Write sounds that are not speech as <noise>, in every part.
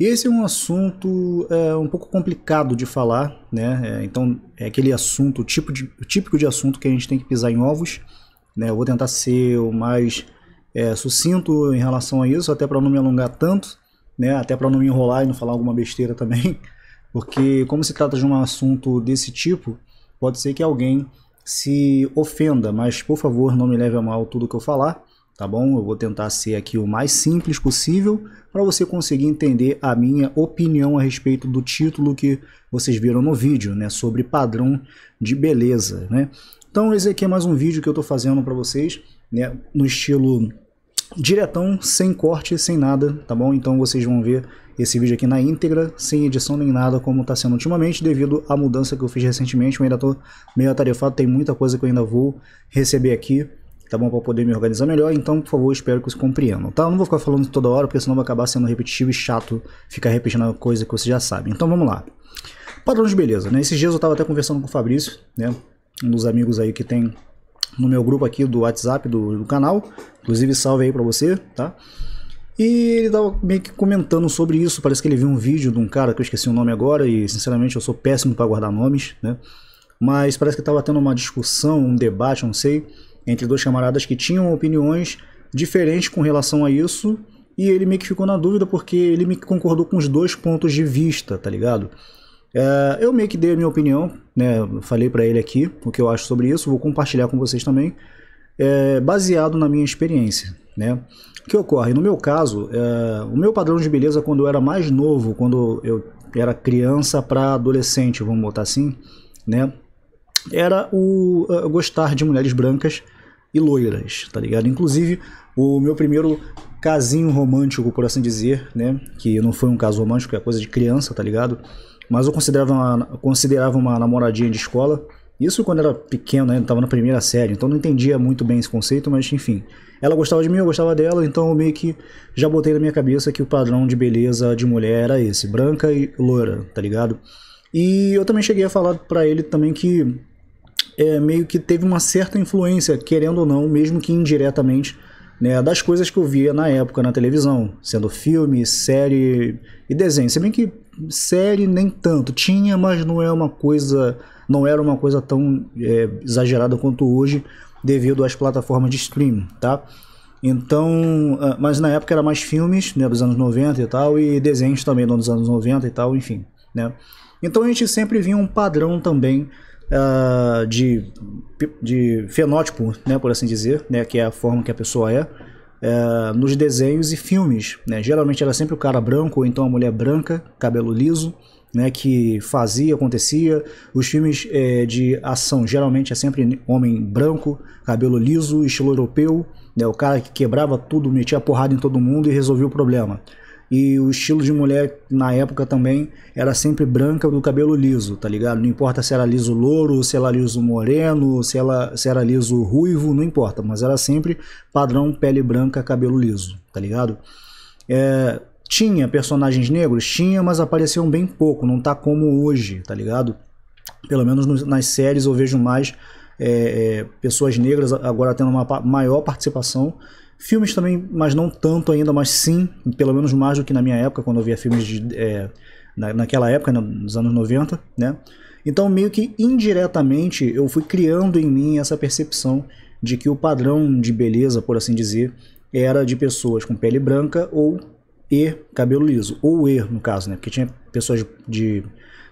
Esse é um assunto é, um pouco complicado de falar, né? É, então é aquele assunto, tipo de, típico de assunto que a gente tem que pisar em ovos. Né? Eu vou tentar ser o mais é, sucinto em relação a isso, até para não me alongar tanto, né? até para não me enrolar e não falar alguma besteira também, <laughs> porque como se trata de um assunto desse tipo, pode ser que alguém se ofenda, mas por favor não me leve a mal tudo que eu falar, tá bom? Eu vou tentar ser aqui o mais simples possível para você conseguir entender a minha opinião a respeito do título que vocês viram no vídeo, né, sobre padrão de beleza, né? Então esse aqui é mais um vídeo que eu estou fazendo para vocês, né, no estilo diretão, sem corte, sem nada, tá bom? Então vocês vão ver esse vídeo aqui na íntegra, sem edição nem nada, como está sendo ultimamente, devido à mudança que eu fiz recentemente, eu ainda estou meio atarefado, tem muita coisa que eu ainda vou receber aqui, tá bom? Para poder me organizar melhor. Então, por favor, espero que vocês compreendam, tá? Eu não vou ficar falando toda hora, porque senão vai acabar sendo repetitivo e chato ficar repetindo a coisa que vocês já sabem. Então, vamos lá. Padrão de beleza, né? Esses dias eu estava até conversando com o Fabrício, né? Um dos amigos aí que tem no meu grupo aqui do WhatsApp do, do canal. Inclusive, salve aí para você, tá? E ele tava meio que comentando sobre isso. Parece que ele viu um vídeo de um cara que eu esqueci o nome agora e, sinceramente, eu sou péssimo para guardar nomes, né? Mas parece que estava tendo uma discussão, um debate, não sei, entre dois camaradas que tinham opiniões diferentes com relação a isso. E ele meio que ficou na dúvida porque ele me concordou com os dois pontos de vista, tá ligado? É, eu meio que dei a minha opinião, né? Falei para ele aqui o que eu acho sobre isso, vou compartilhar com vocês também, é, baseado na minha experiência, né? O que ocorre? No meu caso, é, o meu padrão de beleza quando eu era mais novo, quando eu era criança para adolescente, vamos botar assim, né? Era o é, gostar de mulheres brancas e loiras, tá ligado? Inclusive, o meu primeiro casinho romântico, por assim dizer, né? Que não foi um caso romântico, é coisa de criança, tá ligado? Mas eu considerava uma, considerava uma namoradinha de escola. Isso quando era pequeno, né? Eu tava na primeira série, então não entendia muito bem esse conceito, mas enfim. Ela gostava de mim, eu gostava dela, então eu meio que já botei na minha cabeça que o padrão de beleza de mulher era esse, branca e loira, tá ligado? E eu também cheguei a falar para ele também que é, meio que teve uma certa influência, querendo ou não, mesmo que indiretamente, né, das coisas que eu via na época na televisão, sendo filme, série e desenho. Se bem que série nem tanto, tinha, mas não é uma coisa, não era uma coisa tão é, exagerada quanto hoje, devido às plataformas de streaming, tá? Então, ah, mas na época era mais filmes, né, dos anos 90 e tal, e desenhos também né, dos anos 90 e tal, enfim, né? Então a gente sempre via um padrão também uh, de, de fenótipo, né, por assim dizer, né, que é a forma que a pessoa é, uh, nos desenhos e filmes. Né? Geralmente era sempre o cara branco ou então a mulher branca, cabelo liso, né, que fazia, acontecia. Os filmes é, de ação geralmente é sempre homem branco, cabelo liso, estilo europeu, né, o cara que quebrava tudo, metia porrada em todo mundo e resolvia o problema. E o estilo de mulher na época também era sempre branca do cabelo liso, tá ligado? Não importa se era liso louro, se era liso moreno, se, ela, se era liso ruivo, não importa, mas era sempre padrão pele branca, cabelo liso, tá ligado? É, tinha personagens negros? Tinha, mas apareciam bem pouco, não tá como hoje, tá ligado? Pelo menos no, nas séries eu vejo mais é, é, pessoas negras agora tendo uma maior participação Filmes também, mas não tanto ainda, mas sim, pelo menos mais do que na minha época, quando eu via filmes de, é, na, naquela época, nos né, anos 90, né? Então, meio que indiretamente, eu fui criando em mim essa percepção de que o padrão de beleza, por assim dizer, era de pessoas com pele branca ou e cabelo liso. Ou e, no caso, né? Porque tinha pessoas de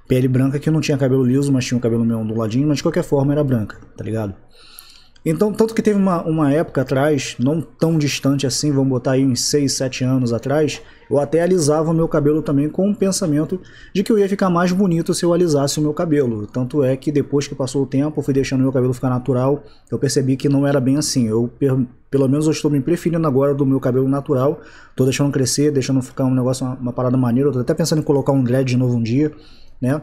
pele branca que não tinha cabelo liso, mas tinha o cabelo meio onduladinho, mas de qualquer forma era branca, tá ligado? Então, tanto que teve uma, uma época atrás, não tão distante assim, vamos botar aí uns 6, 7 anos atrás, eu até alisava o meu cabelo também com o pensamento de que eu ia ficar mais bonito se eu alisasse o meu cabelo. Tanto é que depois que passou o tempo, eu fui deixando o meu cabelo ficar natural, eu percebi que não era bem assim. Eu, pelo menos eu estou me preferindo agora do meu cabelo natural, estou deixando crescer, deixando ficar um negócio, uma, uma parada maneira, eu tô até pensando em colocar um dread de novo um dia, né?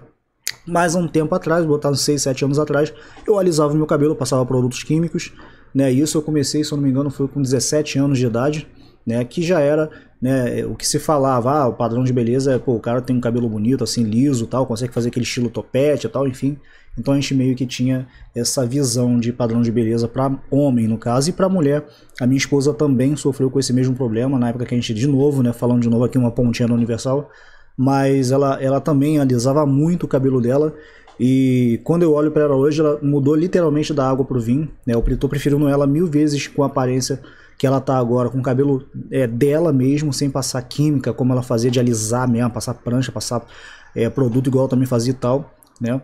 Mas há um tempo atrás, botar uns 6, 7 anos atrás, eu alisava meu cabelo, passava produtos químicos, né? Isso eu comecei, se eu não me engano, foi com 17 anos de idade, né? Que já era, né, o que se falava, ah, o padrão de beleza é, pô, o cara tem um cabelo bonito, assim, liso, tal, consegue fazer aquele estilo topete e tal, enfim. Então a gente meio que tinha essa visão de padrão de beleza para homem, no caso, e para mulher. A minha esposa também sofreu com esse mesmo problema na época que a gente de novo, né, falando de novo aqui uma pontinha no universal, mas ela, ela também alisava muito o cabelo dela. E quando eu olho para ela hoje, ela mudou literalmente da água pro vinho. Né? Eu tô preferindo ela mil vezes com a aparência que ela tá agora, com o cabelo é, dela mesmo, sem passar química, como ela fazia de alisar mesmo, passar prancha, passar é, produto igual também fazia e tal, né?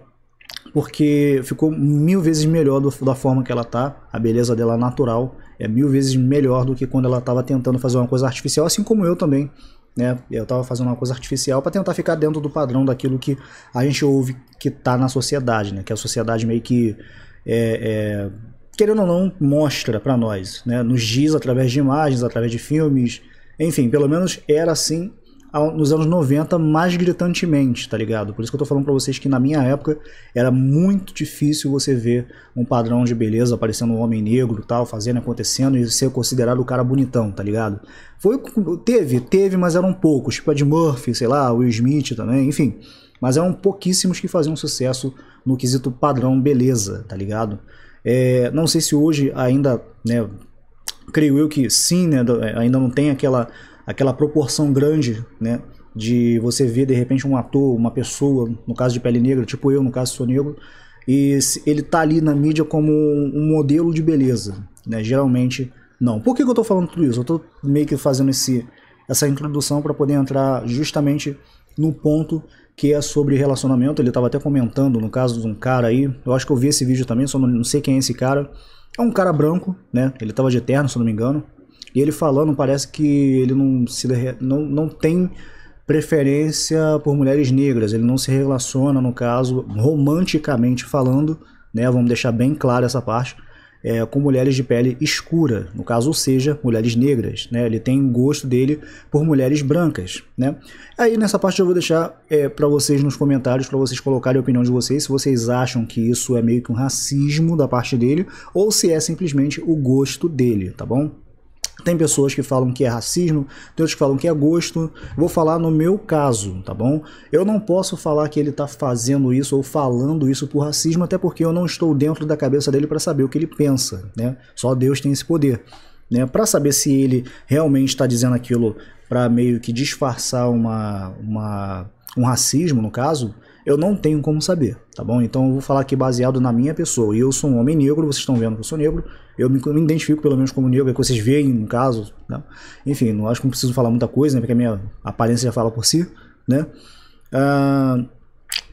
Porque ficou mil vezes melhor do, da forma que ela tá, a beleza dela natural é mil vezes melhor do que quando ela estava tentando fazer uma coisa artificial, assim como eu também, né? Eu estava fazendo uma coisa artificial para tentar ficar dentro do padrão daquilo que a gente ouve que está na sociedade, né? Que a sociedade meio que é, é, querendo ou não mostra para nós, né? Nos diz através de imagens, através de filmes, enfim, pelo menos era assim nos anos 90 mais gritantemente, tá ligado? Por isso que eu tô falando pra vocês que na minha época era muito difícil você ver um padrão de beleza aparecendo um homem negro tal, fazendo, acontecendo e ser considerado o cara bonitão, tá ligado? Foi, teve, teve, mas eram poucos, tipo Ed Murphy, sei lá, Will Smith também, enfim. Mas eram pouquíssimos que faziam sucesso no quesito padrão beleza, tá ligado? É, não sei se hoje ainda, né, creio eu que sim, né, é, ainda não tem aquela aquela proporção grande, né? De você ver de repente um ator, uma pessoa, no caso de pele negra, tipo eu, no caso sou negro, e ele tá ali na mídia como um modelo de beleza, né? Geralmente não. Por que, que eu tô falando tudo isso? Eu tô meio que fazendo esse, essa introdução para poder entrar justamente no ponto que é sobre relacionamento. Ele estava até comentando no caso de um cara aí. Eu acho que eu vi esse vídeo também, só não, não sei quem é esse cara. É um cara branco, né? Ele estava de eterno, se não me engano. E ele falando, parece que ele não, se, não, não tem preferência por mulheres negras, ele não se relaciona, no caso, romanticamente falando, né? Vamos deixar bem claro essa parte. É, com mulheres de pele escura, no caso, ou seja, mulheres negras, né? Ele tem gosto dele por mulheres brancas, né? Aí nessa parte eu vou deixar é, para vocês nos comentários para vocês colocarem a opinião de vocês, se vocês acham que isso é meio que um racismo da parte dele ou se é simplesmente o gosto dele, tá bom? Tem pessoas que falam que é racismo, tem outros que falam que é gosto. Vou falar no meu caso, tá bom? Eu não posso falar que ele tá fazendo isso ou falando isso por racismo, até porque eu não estou dentro da cabeça dele para saber o que ele pensa, né? Só Deus tem esse poder. Né, para saber se ele realmente está dizendo aquilo para meio que disfarçar uma, uma, um racismo, no caso, eu não tenho como saber, tá bom? Então eu vou falar aqui baseado na minha pessoa. E eu sou um homem negro, vocês estão vendo que eu sou negro, eu me, me identifico pelo menos como negro, é que vocês veem no caso, né? Enfim, não acho que não preciso falar muita coisa, né? Porque a minha aparência já fala por si, né? Ah,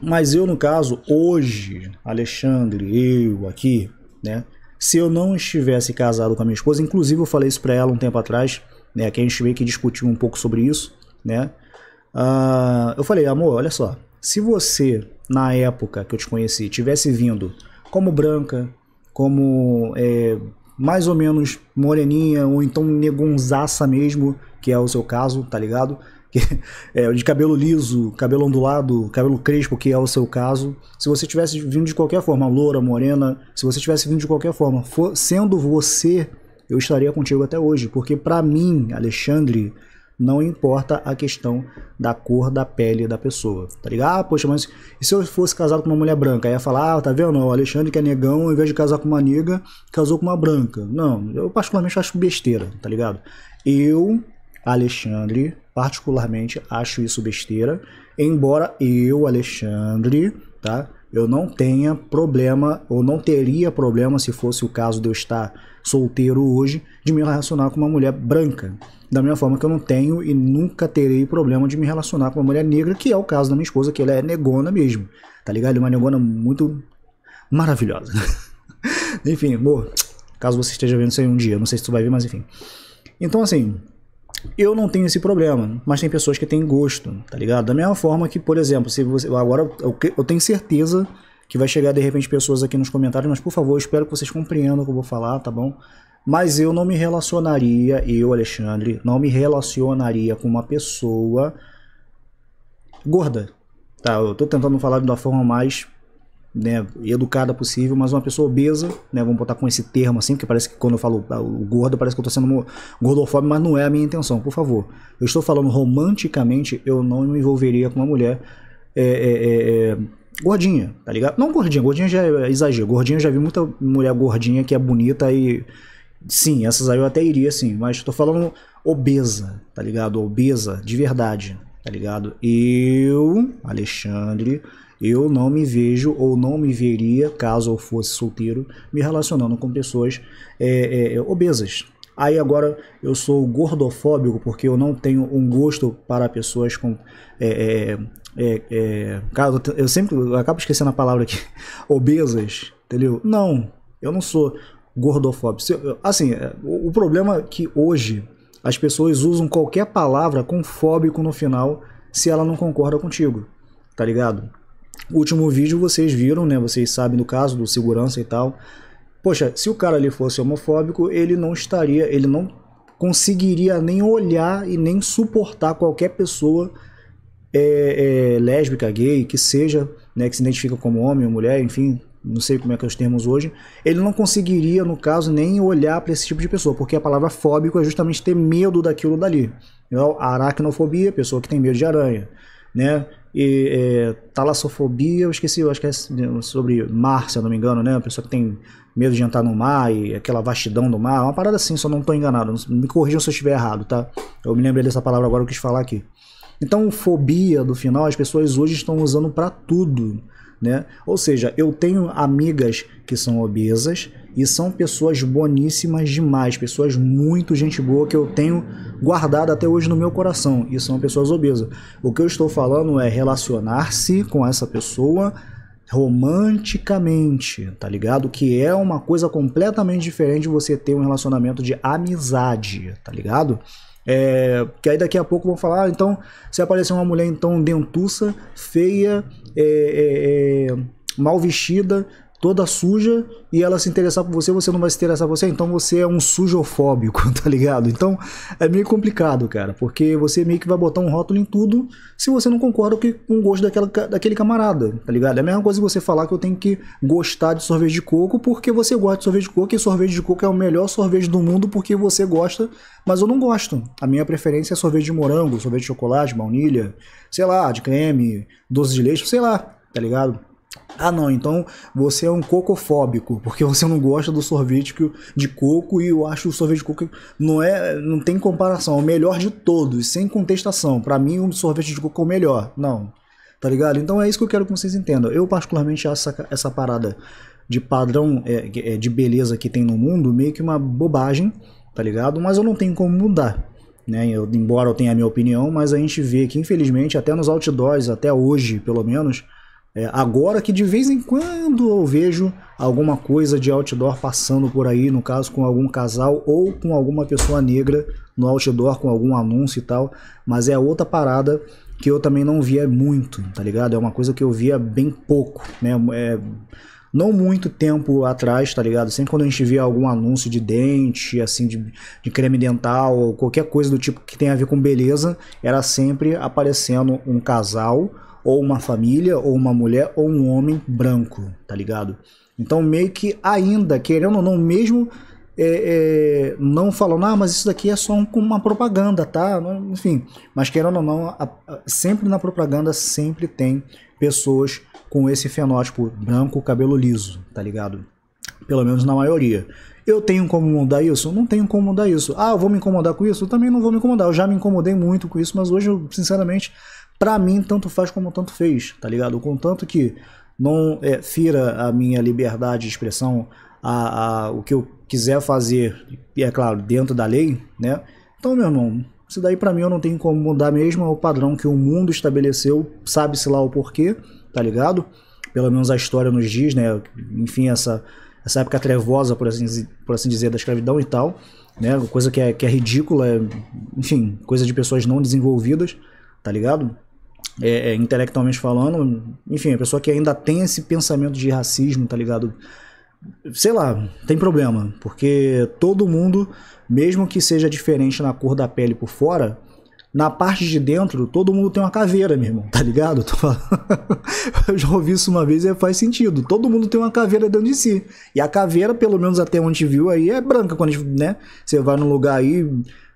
mas eu, no caso, hoje, Alexandre, eu aqui, né? Se eu não estivesse casado com a minha esposa, inclusive eu falei isso para ela um tempo atrás, né? Que a gente veio que discutiu um pouco sobre isso, né? Ah, eu falei, amor, olha só, se você, na época que eu te conheci, tivesse vindo como branca, como é, mais ou menos moreninha, ou então negonzaça mesmo, que é o seu caso, tá ligado? <laughs> Que, é, de cabelo liso, cabelo ondulado, cabelo crespo, que é o seu caso. Se você tivesse vindo de qualquer forma, loura, morena, se você tivesse vindo de qualquer forma, for, sendo você, eu estaria contigo até hoje, porque para mim, Alexandre, não importa a questão da cor da pele da pessoa, tá ligado? Ah, poxa, mas e se eu fosse casado com uma mulher branca? Aí ia falar, ah, tá vendo? O Alexandre que é negão, ao invés de casar com uma nega, casou com uma branca. Não, eu particularmente acho besteira, tá ligado? Eu, Alexandre, particularmente acho isso besteira, embora eu, Alexandre, tá? eu não tenha problema, ou não teria problema, se fosse o caso de eu estar solteiro hoje, de me relacionar com uma mulher branca. Da mesma forma que eu não tenho e nunca terei problema de me relacionar com uma mulher negra, que é o caso da minha esposa, que ela é negona mesmo. Tá ligado? É uma negona muito maravilhosa. <laughs> enfim, amor, caso você esteja vendo isso aí um dia, não sei se tu vai ver, mas enfim. Então, assim, eu não tenho esse problema, mas tem pessoas que têm gosto, tá ligado? Da mesma forma que, por exemplo, se você. Agora eu tenho certeza que vai chegar de repente pessoas aqui nos comentários, mas por favor, espero que vocês compreendam o que eu vou falar, tá bom? Mas eu não me relacionaria, eu, Alexandre, não me relacionaria com uma pessoa gorda. Tá, eu tô tentando falar de uma forma mais né, educada possível, mas uma pessoa obesa, né, vamos botar com esse termo assim, porque parece que quando eu falo ah, o gordo, parece que eu estou sendo gordofóbico, mas não é a minha intenção, por favor. Eu estou falando romanticamente, eu não me envolveria com uma mulher é, é, é, é gordinha, tá ligado? Não gordinha, gordinha já é exagero, gordinha já vi muita mulher gordinha que é bonita e... Sim, essas aí eu até iria sim, mas estou falando obesa, tá ligado? Obesa, de verdade, tá ligado? Eu, Alexandre eu não me vejo ou não me veria, caso eu fosse solteiro, me relacionando com pessoas é, é, é obesas. Aí agora eu sou gordofóbico porque eu não tenho um gosto para pessoas com. É, é, é eu sempre eu acabo esquecendo a palavra aqui. <laughs> Obesas, entendeu? Não, eu não sou gordofóbico. Assim, o, o problema é que hoje as pessoas usam qualquer palavra com fóbico no final se ela não concorda contigo, tá ligado? O último vídeo vocês viram, né? Vocês sabem do caso do segurança e tal. Poxa, se o cara ali fosse homofóbico, ele não estaria, ele não conseguiria nem olhar e nem suportar qualquer pessoa é, é, lésbica, gay, que seja, né, que se identifica como homem ou mulher, enfim, não sei como é que é os termos hoje, ele não conseguiria, no caso, nem olhar para esse tipo de pessoa, porque a palavra fóbico é justamente ter medo daquilo dali. Então, aracnofobia, pessoa que tem medo de aranha né? E é, talassofobia, eu esqueci, eu acho que é sobre mar, se eu não me engano, né? A pessoa que tem medo de entrar no mar e aquela vastidão do mar, uma parada assim, só não estou enganado. Me corrijam se eu estiver errado, tá? Eu me lembrei dessa palavra agora, eu quis falar aqui. Então, fobia do final, as pessoas hoje estão usando para tudo né? Ou seja, eu tenho amigas que são obesas e são pessoas boníssimas demais, pessoas muito gente boa que eu tenho guardado até hoje no meu coração e são pessoas obesas. O que eu estou falando é relacionar-se com essa pessoa romanticamente, tá ligado? Que é uma coisa completamente diferente você ter um relacionamento de amizade, tá ligado? É, que aí daqui a pouco vão falar, ah, então, se aparecer uma mulher então dentuça, feia, é, é, é mal vestida, toda suja e ela se interessar por você, você não vai se interessar por você, então você é um sujofóbico, <laughs> tá ligado? Então é meio complicado, cara, porque você meio que vai botar um rótulo em tudo se você não concorda com o gosto daquela, daquele camarada, tá ligado? É a mesma coisa que você falar que eu tenho que gostar de sorvete de coco porque você gosta de sorvete de coco e sorvete de coco é o melhor sorvete do mundo porque você gosta, mas eu não gosto. A minha preferência é sorvete de morango, sorvete de chocolate, baunilha, sei lá, de creme, doce de leite, sei lá, tá ligado? Ah, não, então você é um cocofóbico, porque você não gosta do sorvete de coco e eu acho o sorvete de coco não é, não tem comparação, é o melhor de todos, sem contestação. Para mim, o um sorvete de coco é o melhor. Não. Tá ligado? Então é isso que eu quero que vocês entendam. Eu particularmente acho essa, essa parada de padrão é, é, de beleza que tem no mundo meio que uma bobagem, tá ligado? Mas eu não tenho como mudar. Né? Eu, embora eu tenha a minha opinião, mas a gente vê que infelizmente até nos outdoors, até hoje pelo menos, é, agora que de vez em quando eu vejo alguma coisa de outdoor passando por aí, no caso com algum casal ou com alguma pessoa negra no outdoor com algum anúncio e tal, mas é outra parada que eu também não via muito, tá ligado? É uma coisa que eu via bem pouco, né? É, não muito tempo atrás, tá ligado? Sempre quando a gente via algum anúncio de dente, assim, de, de creme dental, ou qualquer coisa do tipo que tem a ver com beleza, era sempre aparecendo um casal ou uma família, ou uma mulher, ou um homem branco, tá ligado? Então, meio que ainda, querendo ou não, mesmo é, é, não falando, ah, mas isso daqui é só um, uma propaganda, tá? Enfim, mas querendo ou não, a, a, sempre na propaganda sempre tem pessoas com esse fenótipo branco, cabelo liso, tá ligado? Pelo menos na maioria. Eu tenho como mudar isso? Não tenho como mudar isso. Ah, eu vou me incomodar com isso? Eu também não vou me incomodar. Eu já me incomodei muito com isso, mas hoje, eu, sinceramente, Pra mim, tanto faz como tanto fez, tá ligado? Contanto que não é, fira a minha liberdade de expressão, a, a, o que eu quiser fazer, e é claro, dentro da lei, né? Então, meu irmão, isso daí para mim eu não tenho como mudar mesmo, é o padrão que o mundo estabeleceu, sabe-se lá o porquê, tá ligado? Pelo menos a história nos diz, né? Enfim, essa, essa época trevosa, por assim, por assim dizer, da escravidão e tal, né? Coisa que é, que é ridícula, é, enfim, coisa de pessoas não desenvolvidas, tá ligado? é, é, intelectualmente falando, enfim, a pessoa que ainda tem esse pensamento de racismo, tá ligado? Sei lá, tem problema, porque todo mundo, mesmo que seja diferente na cor da pele por fora, na parte de dentro todo mundo tem uma caveira, meu irmão, tá ligado? <laughs> Eu já ouvi isso uma vez e faz sentido. Todo mundo tem uma caveira dentro de si. E a caveira, pelo menos até onde viu aí, é branca quando né? Você vai num lugar aí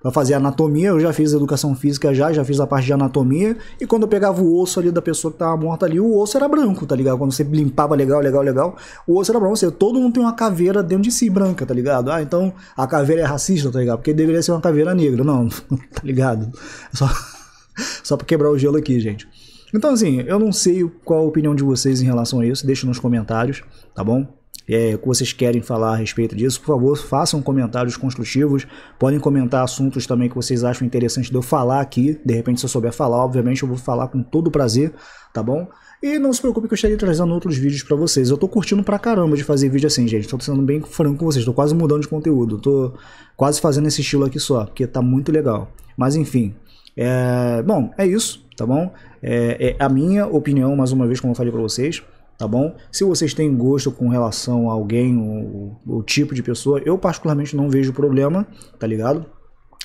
para fazer anatomia. Eu já fiz educação física já, já fiz a parte de anatomia. E quando eu pegava o osso ali da pessoa que tava morta ali, o osso era branco, tá ligado? Quando você limpava legal, legal, legal, o osso era branco. seja, todo mundo tem uma caveira dentro de si branca, tá ligado? Ah, então a caveira é racista, tá ligado? Porque deveria ser uma caveira negra. Não, <laughs> tá ligado? É só, <laughs> só pra quebrar o gelo aqui, gente. Então, assim, eu não sei qual a opinião de vocês em relação a isso. Deixa nos comentários, tá bom? é, que vocês querem falar a respeito disso, por favor, façam comentários construtivos. Podem comentar assuntos também que vocês acham interessante de eu falar aqui. De repente, se eu souber falar, obviamente eu vou falar com todo prazer, tá bom? E não se preocupe que eu estarei trazendo outros vídeos para vocês. Eu tô curtindo pra caramba de fazer vídeo assim, gente. Tô sendo bem franco com vocês, tô quase mudando de conteúdo. Tô quase fazendo esse estilo aqui só, porque tá muito legal. Mas enfim, é... bom, é isso, tá bom? É, é a minha opinião, mais uma vez, como eu falei pra vocês tá bom? Se vocês têm gosto com relação a alguém, o, o tipo de pessoa, eu particularmente não vejo problema, tá ligado?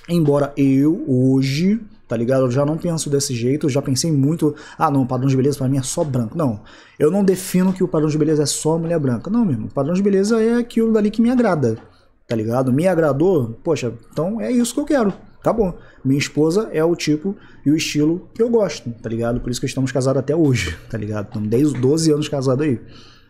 Embora eu hoje, tá ligado? Eu já não penso desse jeito, já pensei muito, ah não, o padrão de beleza para mim é só branco. Não, eu não defino que o padrão de beleza é só mulher branca. Não, mesmo, o padrão de beleza é aquilo dali que me agrada, tá ligado? Me agradou, poxa, então é isso que eu quero, Tá bom, minha esposa é o tipo e o estilo que eu gosto, tá ligado? Por isso que estamos casados até hoje, tá ligado? Estamos 10, 12 anos casados aí.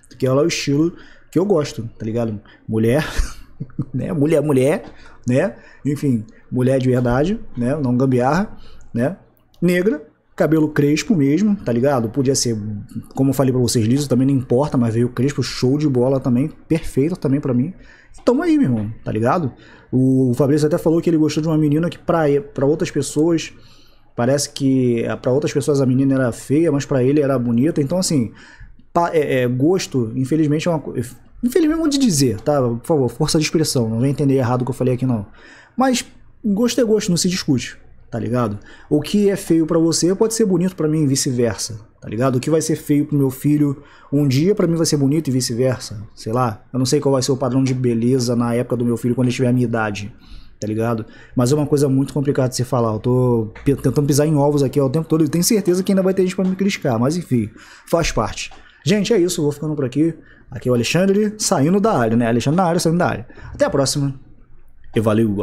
Porque ela é o estilo que eu gosto, tá ligado? Mulher, <laughs> né? Mulher, mulher, né? Enfim, mulher de verdade, né? Não gambiarra, né? Negra, cabelo crespo mesmo, tá ligado? Podia ser, como eu falei para vocês, liso também não importa, mas veio crespo, show de bola também, perfeito também para mim tamo aí, meu irmão, tá ligado? O Fabrício até falou que ele gostou de uma menina que para outras pessoas parece que eh, para outras pessoas a menina era feia, mas para ele era bonita. Então assim, pa, é, é, gosto, infelizmente é uma infelizmente é um de dizer, tá? Por favor, força de expressão, não vem entender errado o que eu falei aqui não. Mas gosto é gosto, não se discute, tá ligado? O que é feio para você pode ser bonito para mim e vice-versa tá ligado? O que vai ser feio pro meu filho um dia, para mim vai ser bonito e vice-versa, sei lá. Eu não sei qual vai ser o padrão de beleza na época do meu filho quando ele tiver a minha idade, tá ligado? Mas é uma coisa muito complicada de se falar. Eu tô tentando pisar em ovos aqui ó, o tempo todo e tenho certeza que ainda vai ter gente pra me criticar, mas enfim, faz parte. Gente, é isso, vou ficando por aqui. Aqui é o Alexandre saindo da área, né? Alexandre na área, saindo da área. Até a próxima e valeu!